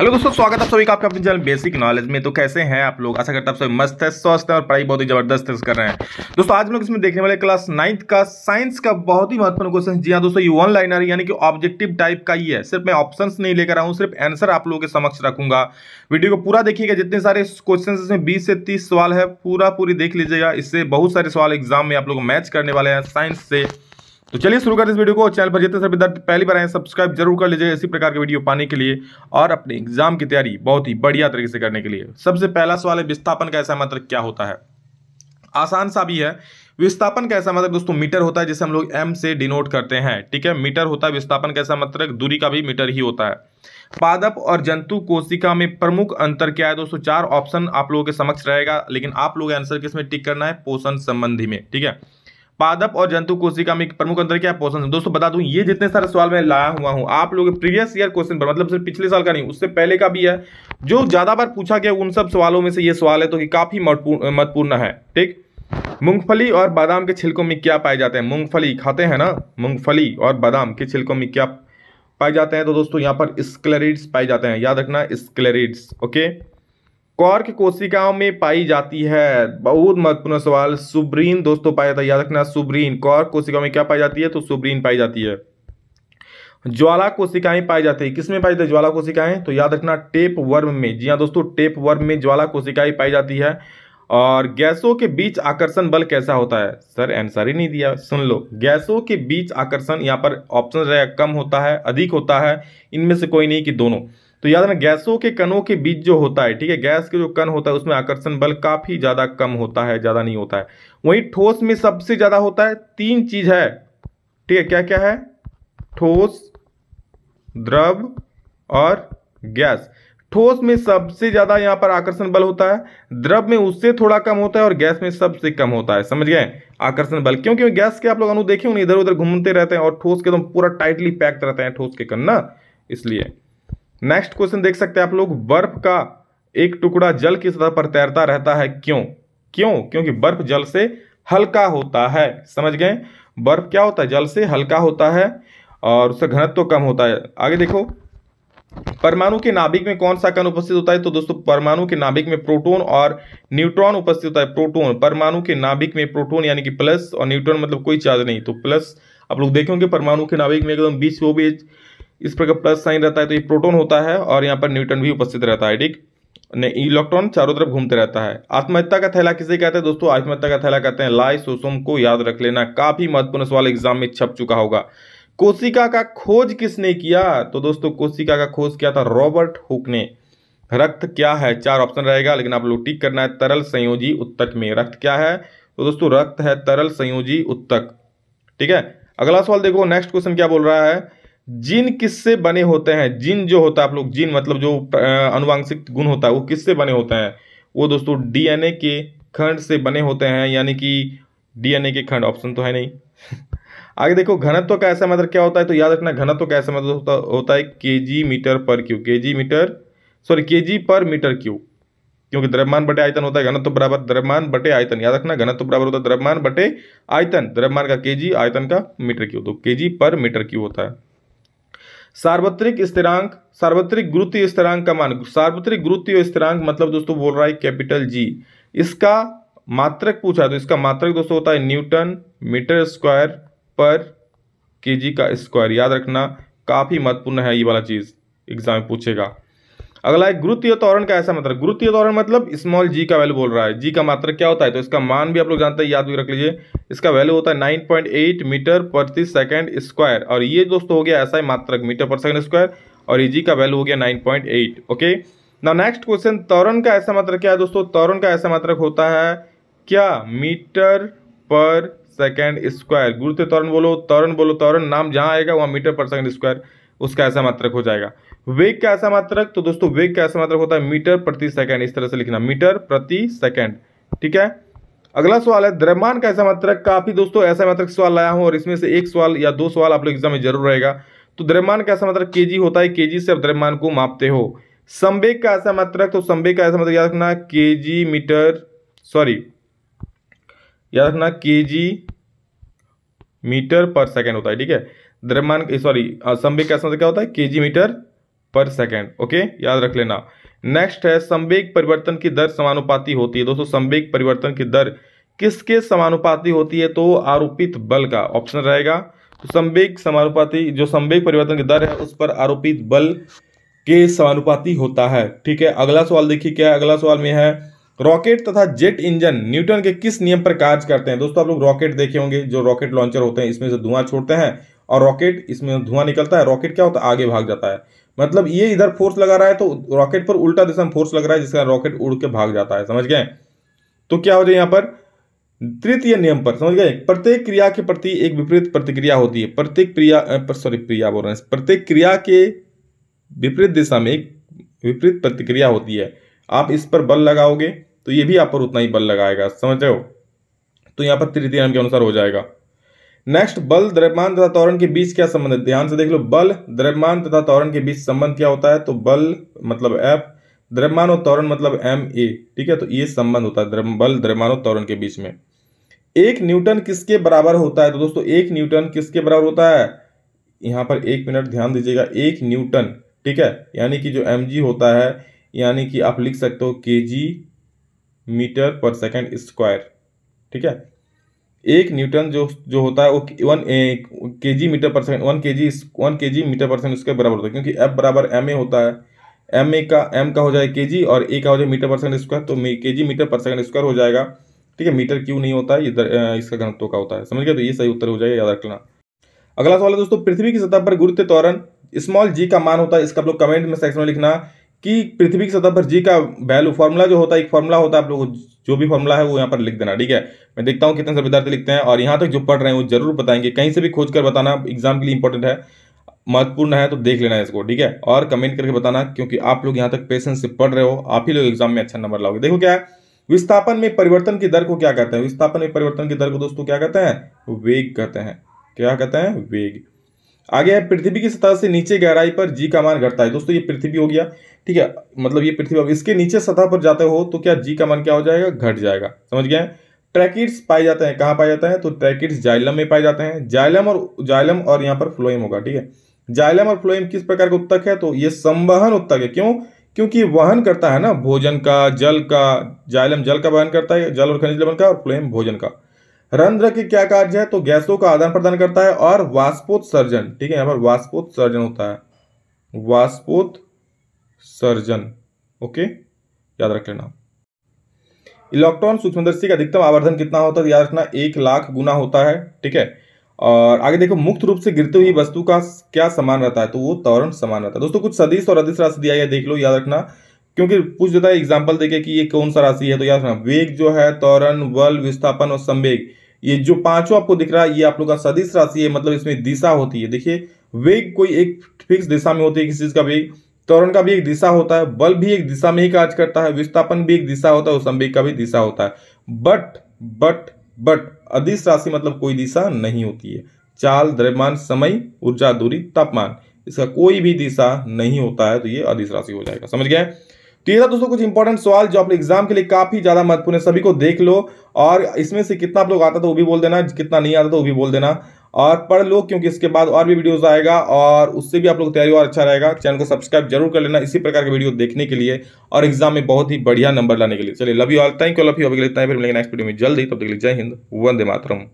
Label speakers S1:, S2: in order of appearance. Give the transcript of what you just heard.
S1: hello दोस्तों स्वागत है आप सभी का आपके अपने चैनल बेसिक नॉलेज में तो कैसे हैं आप लोग आशा करता आप सभी मस्त है स्वस्थ है और पढ़ाई बहुत ही जबरदस्त कर रहे हैं दोस्तों आज हम लोग इसमें देखने वाले क्लास नाइन्थ का साइंस का बहुत ही महत्वपूर्ण क्वेश्चन जी हाँ दोस्तों ये वन लाइनर यानी कि ऑब्जेक्टिव टाइप का ही है सिर्फ मैं ऑप्शन नहीं लेकर आऊँ सिर्फ आंसर आप लोगों के समक्ष रखूंगा वीडियो को पूरा देखिएगा जितने सारे क्वेश्चन इसमें बीस से तीस सवाल है पूरा पूरी देख लीजिएगा इससे बहुत सारे सवाल एग्जाम में आप लोग मैच करने वाले हैं साइंस से तो चलिए शुरू करते इस वीडियो को चैनल पर जितने सभी विद्यार्थी पहली बार आए सब्सक्राइब जरूर कर लीजिए इसी प्रकार के वीडियो पाने के लिए और अपने एग्जाम की तैयारी बहुत ही बढ़िया तरीके से करने के लिए सबसे पहला सवाल है विस्थापन का ऐसा मतलब क्या होता है आसान सा भी है विस्थापन का ऐसा मतलब दोस्तों मीटर होता है जिसे हम लोग एम से डिनोट करते हैं ठीक है मीटर होता है विस्थापन का ऐसा मतलब दूरी का भी मीटर ही होता है पादप और जंतु कोशिका में प्रमुख अंतर क्या है दोस्तों चार ऑप्शन आप लोगों के समक्ष रहेगा लेकिन आप लोग आंसर किसमें टिक करना है पोषण संबंधी में ठीक है पादप और जंतु कोशिका में प्रमुख अंतर क्या पोषण है दोस्तों बता दूं ये जितने सारे सवाल मैं लाया हुआ हूं आप लोग प्रीवियस ईयर क्वेश्चन पर मतलब सिर्फ पिछले साल का नहीं उससे पहले का भी है जो ज्यादा बार पूछा गया उन सब सवालों में से ये सवाल है तो काफी महत्वपूर्ण है ठीक मूंगफली और बादाम के छिलकों में क्या पाए जाते हैं मूंगफली खाते हैं ना मूंगफली और बादाम के छिलकों में क्या पाए जाते हैं तो दोस्तों यहाँ पर स्क्लेरिड्स पाए जाते हैं याद रखना स्क्लेरिड्स ओके कॉर्क कोशिकाओं में पाई जाती है बहुत महत्वपूर्ण सवाल सुब्रीन दोस्तों पाया जाता याद रखना सुब्रीन कॉर्क कोशिकाओं में क्या पाई जाती है तो सुब्रीन पाई जाती है ज्वाला कोशिकाएं पाई जाती है किसमें पाई जाती है ज्वाला कोशिकाएं तो याद रखना टेप वर्म में जी हाँ दोस्तों टेप वर्म में ज्वाला कोशिकाएं पाई जाती है और गैसों के बीच आकर्षण बल कैसा होता है सर आंसर ही नहीं दिया सुन लो गैसों के बीच आकर्षण यहाँ पर ऑप्शन रहेगा कम होता है अधिक होता है इनमें से कोई नहीं कि दोनों तो याद रखना गैसों के कणों के बीच जो होता है ठीक है गैस के जो कण होता है उसमें आकर्षण बल काफ़ी ज़्यादा कम होता है ज़्यादा नहीं होता है वहीं ठोस में सबसे ज़्यादा होता है तीन चीज़ है ठीक है क्या क्या है ठोस द्रव और गैस ठोस में सबसे ज़्यादा यहां पर आकर्षण बल होता है द्रव में उससे थोड़ा कम होता है और गैस में सबसे कम होता है समझ गए आकर्षण बल क्योंकि गैस के आप लोग अनु देखे उन्हें इधर उधर घूमते रहते हैं और ठोस के एकदम पूरा टाइटली पैक्ड रहते हैं ठोस के कन्ना इसलिए नेक्स्ट क्वेश्चन देख सकते हैं आप लोग बर्फ का एक टुकड़ा जल की सतह पर तैरता रहता है क्यों क्यों क्योंकि बर्फ जल से हल्का होता है समझ गए बर्फ क्या होता है जल से हल्का होता है और उसका घनत्व तो कम होता है आगे देखो परमाणु के नाभिक में कौन सा कण उपस्थित होता है तो दोस्तों परमाणु के नाभिक में प्रोटॉन और न्यूट्रॉन उपस्थित होता है प्रोटॉन परमाणु के नाभिक में प्रोटॉन यानी कि प्लस और न्यूट्रॉन मतलब कोई चार्ज नहीं तो प्लस आप लोग देखेंगे परमाणु के नाभिक में एकदम बीच वो भी इस प्रकार प्लस साइन रहता है तो ये प्रोटोन होता है और यहाँ पर न्यूटन भी उपस्थित रहता है ठीक इलेक्ट्रॉन चारों तरफ घूमते रहता है आत्महत्या का थैला किसे कहते हैं दोस्तों आत्महत्या का थैला कहते हैं सोसोम को याद रख लेना काफी महत्वपूर्ण सवाल एग्जाम में छप चुका होगा कोशिका का खोज किसने किया तो दोस्तों कोशिका का खोज किया था रॉबर्ट हुक ने रक्त क्या है चार ऑप्शन रहेगा लेकिन आप लोग टिक करना है तरल संयोजी उत्तक में रक्त क्या है तो दोस्तों रक्त है तरल संयोजी उत्तक ठीक है अगला सवाल देखो नेक्स्ट क्वेश्चन क्या बोल रहा है जिन किससे बने होते हैं जिन जो होता है आप लोग जिन मतलब जो अनुवांशिक गुण होता है वो किससे बने होते हैं वो दोस्तों डीएनए के खंड से बने होते हैं यानी कि डीएनए के खंड ऑप्शन तो है नहीं आगे देखो घनत्व का ऐसा मतलब क्या होता है तो याद रखना घनत्व का ऐसा मतलब होता, है के जी मीटर पर क्यू के जी मीटर सॉरी के जी पर मीटर क्यू क्योंकि द्रव्यमान बटे आयतन होता है घनत्व बराबर द्रव्यमान बटे आयतन याद रखना घनत्व बराबर होता है द्रव्यमान बटे आयतन द्रव्यमान का केजी आयतन का मीटर क्यू तो के जी पर मीटर क्यू होता है सार्वत्रिक स्थिरांक सार्वत्रिक गुरुत्वीय स्थिरांक का मान सार्वत्रिक गुरुत्वीय स्थिरांक मतलब दोस्तों बोल रहा है कैपिटल जी इसका मात्रक पूछा तो इसका मात्रक दोस्तों होता है न्यूटन मीटर स्क्वायर पर के का स्क्वायर याद रखना काफ़ी महत्वपूर्ण है ये वाला चीज़ एग्जाम पूछेगा अगला एक गुरुत्वीय त्वरण का ऐसा मात्र मतलब, गुरुत्वीय त्वरण मतलब स्मॉल जी का वैल्यू बोल रहा है जी का मात्र क्या होता है तो इसका मान भी आप लोग जानते हैं याद भी रख लीजिए इसका वैल्यू होता है नाइन पॉइंट एट मीटर प्रति सेकेंड स्क्वायर और ये दोस्तों हो गया ऐसा ही मात्रक मीटर पर सेकेंड स्क्वायर और ये जी का वैल्यू हो गया नाइन पॉइंट एट ओके ना नेक्स्ट क्वेश्चन त्वरण का ऐसा मात्र क्या है दोस्तों त्वरण का ऐसा मात्रक होता है क्या मीटर पर सेकेंड स्क्वायर गुरुत्व त्वरण बोलो त्वरण बोलो त्वरण नाम जहाँ आएगा वहाँ मीटर पर सेकेंड स्क्वायर उसका ऐसा मात्रक हो जाएगा वेग का ऐसा मात्रक तो दोस्तों वेग का ऐसा मात्रक होता है मीटर प्रति सेकेंड इस तरह से लिखना मीटर प्रति सेकेंड ठीक है अगला सवाल है द्रव्यमान का ऐसा मात्रक काफी दोस्तों ऐसा मात्रक सवाल लाया हूं और इसमें से एक सवाल या दो सवाल आप लोग एग्जाम में जरूर रहेगा तो द्रव्यमान का ऐसा मात्रक केजी होता है केजी से आप द्रव्यमान को मापते हो संवेग का ऐसा मात्रक तो संवेग का ऐसा मात्रक याद रखना जी मीटर सॉरी याद रखना जी मीटर पर सेकेंड होता है ठीक है द्रव्यमान सॉरी संवेग का क्या होता है K G metre per second okay याद रख लेना नेक्स्ट है संवेग परिवर्तन की दर समानुपाती होती है दोस्तों संवेग परिवर्तन की दर किसके समानुपाती होती है तो आरोपित बल का ऑप्शन रहेगा तो संवेग समानुपाती जो संवेग परिवर्तन की दर है उस पर आरोपित बल के समानुपाती होता है ठीक है अगला सवाल देखिए क्या है अगला सवाल में है रॉकेट तथा जेट इंजन न्यूटन के किस नियम पर कार्य करते हैं दोस्तों आप लोग रॉकेट देखे होंगे जो रॉकेट लॉन्चर होते हैं इसमें से धुआं छोड़ते हैं और रॉकेट इसमें धुआं निकलता है रॉकेट क्या होता है आगे भाग जाता है मतलब ये इधर फोर्स लगा रहा है तो रॉकेट पर उल्टा दिशा में फोर्स लग रहा है जिसका रॉकेट उड़ के भाग जाता है समझ गए तो क्या हो जाए यहाँ पर तृतीय नियम पर समझ गए प्रत्येक क्रिया के प्रति एक विपरीत प्रतिक्रिया होती है प्रत्येक क्रिया सॉरी क्रिया बोल रहे हैं प्रत्येक क्रिया के विपरीत दिशा में एक विपरीत प्रतिक्रिया होती है आप इस पर बल लगाओगे तो ये भी आप पर उतना ही बल लगाएगा समझ रहे हो तो यहाँ पर तृतीय नियम के अनुसार हो जाएगा नेक्स्ट बल द्रव्यमान तथा त्वरण के बीच क्या संबंध है ध्यान से देख लो बल द्रव्यमान तथा त्वरण के बीच संबंध क्या होता है तो बल मतलब एफ द्रव्यमान और त्वरण मतलब एम ए ठीक है तो ये संबंध होता है बल द्रव्यमान और त्वरण के बीच में एक न्यूटन किसके बराबर होता है तो दोस्तों एक न्यूटन किसके बराबर होता है यहां पर एक मिनट ध्यान दीजिएगा एक न्यूटन ठीक है यानी कि जो एम होता है यानी कि आप लिख सकते हो के मीटर पर सेकेंड स्क्वायर ठीक है एक न्यूटन जो जो होता है वो one K G metre per second one K G one K G metre per second उसके बराबर होता है क्योंकि एफ बराबर एम ए होता है एम ए का एम का हो जाए के जी और ए का हो जाए मीटर पर सेकेंड स्क्वायर तो K G metre per second square हो जाएगा ठीक है मीटर क्यों नहीं होता है इधर इसका घनत्व का होता है समझ गए तो ये सही उत्तर हो जाएगा याद रखना अगला सवाल है दोस्तों पृथ्वी की सतह पर गुरुत्व त्वरण स्मॉल जी का मान होता है इसका आप लोग कमेंट में सेक्शन में लिखना कि पृथ्वी की सतह पर जी का वैल्यू फॉर्मूला जो होता है एक फॉर्मूला होता है आप लोग जो भी फॉर्मूला है वो यहाँ पर लिख देना ठीक है मैं देखता हूँ कितने विद्यार्थी लिखते हैं और यहाँ तक जो पढ़ रहे हैं वो जरूर बताएंगे कहीं से भी खोज कर बताना एग्जाम के लिए इंपॉर्टेंट है महत्वपूर्ण है तो देख लेना है इसको ठीक है और कमेंट करके बताना क्योंकि आप लोग यहाँ तक पेशेंस से पढ़ रहे हो आप ही लोग एग्जाम में अच्छा नंबर लाओगे देखो क्या है विस्थापन में परिवर्तन की दर को क्या कहते हैं विस्थापन में परिवर्तन की दर को दोस्तों क्या कहते हैं वेग कहते हैं क्या कहते हैं वेग आगे है पृथ्वी की सतह से नीचे गहराई पर जी का मान घटता है दोस्तों ये पृथ्वी हो गया ठीक है मतलब ये पृथ्वी इसके नीचे सतह पर जाते हो तो क्या जी का मान क्या हो जाएगा घट जाएगा समझ गए ट्रैकिड्स पाए जाते हैं कहाँ पाए जाते हैं तो ट्रैकिड्स जाइलम में पाए जाते हैं जाइलम और जाइलम और यहाँ पर फ्लोइम होगा ठीक है जाइलम और फ्लोइम किस प्रकार का उत्तक है तो ये संवहन उत्तक है क्यों क्योंकि वहन करता है ना भोजन का जल का जाइलम जल का वहन करता है जल और खनिज लवण का और फ्लोइम भोजन का रंध्र के क्या कार्य है तो गैसों का आदान प्रदान करता है और वाष्पोत्सर्जन ठीक है यहाँ पर वाष्पोत्सर्जन होता है वाष्पोत्सर्जन सर्जन ओके याद रख लेना इलेक्ट्रॉन सूक्ष्मदर्शी का अधिकतम आवर्धन कितना होता है तो याद रखना एक लाख गुना होता है ठीक है और आगे देखो मुक्त रूप से गिरती हुई वस्तु का क्या समान रहता है तो वो त्वरण समान रहता है दोस्तों कुछ सदीश और अधिस राशि दिया गया देख लो याद रखना क्योंकि पूछ देता है एग्जाम्पल देखे कि ये कौन सा राशि है तो याद रखना वेग जो है तौरण बल विस्थापन और संवेग ये जो पांचों आपको दिख रहा है ये आप लोग का सदिश राशि है मतलब इसमें दिशा होती है देखिए वेग कोई एक फिक्स दिशा में होती है किसी चीज का वेग त्वरण का भी एक दिशा होता है बल भी एक दिशा में ही कार्य करता है विस्थापन भी एक दिशा होता है संवेग का भी दिशा होता है बट बट बट अधिस राशि मतलब कोई दिशा नहीं होती है चाल द्रव्यमान समय ऊर्जा दूरी तापमान इसका कोई भी दिशा नहीं होता है तो ये अधिस राशि हो जाएगा समझ गया तो ये था दोस्तों कुछ इंपॉर्टेंट सवाल जो आप एग्जाम के लिए काफी ज्यादा महत्वपूर्ण है सभी को देख लो और इसमें से कितना आप लोग आता था तो वो भी बोल देना कितना नहीं आता था तो वो भी बोल देना और पढ़ लो क्योंकि इसके बाद और भी वीडियोस आएगा और उससे भी आप लोग तैयारी और अच्छा रहेगा चैनल को सब्सक्राइब जरूर कर लेना इसी प्रकार के वीडियो देखने के लिए और एग्जाम में बहुत ही बढ़िया नंबर लाने के लिए चलिए love you all thank you love you अभी इतना फिर मिलेंगे नेक्स्ट वीडियो में जल्दी तब तक के लिए जय हिंद वंदे मातरम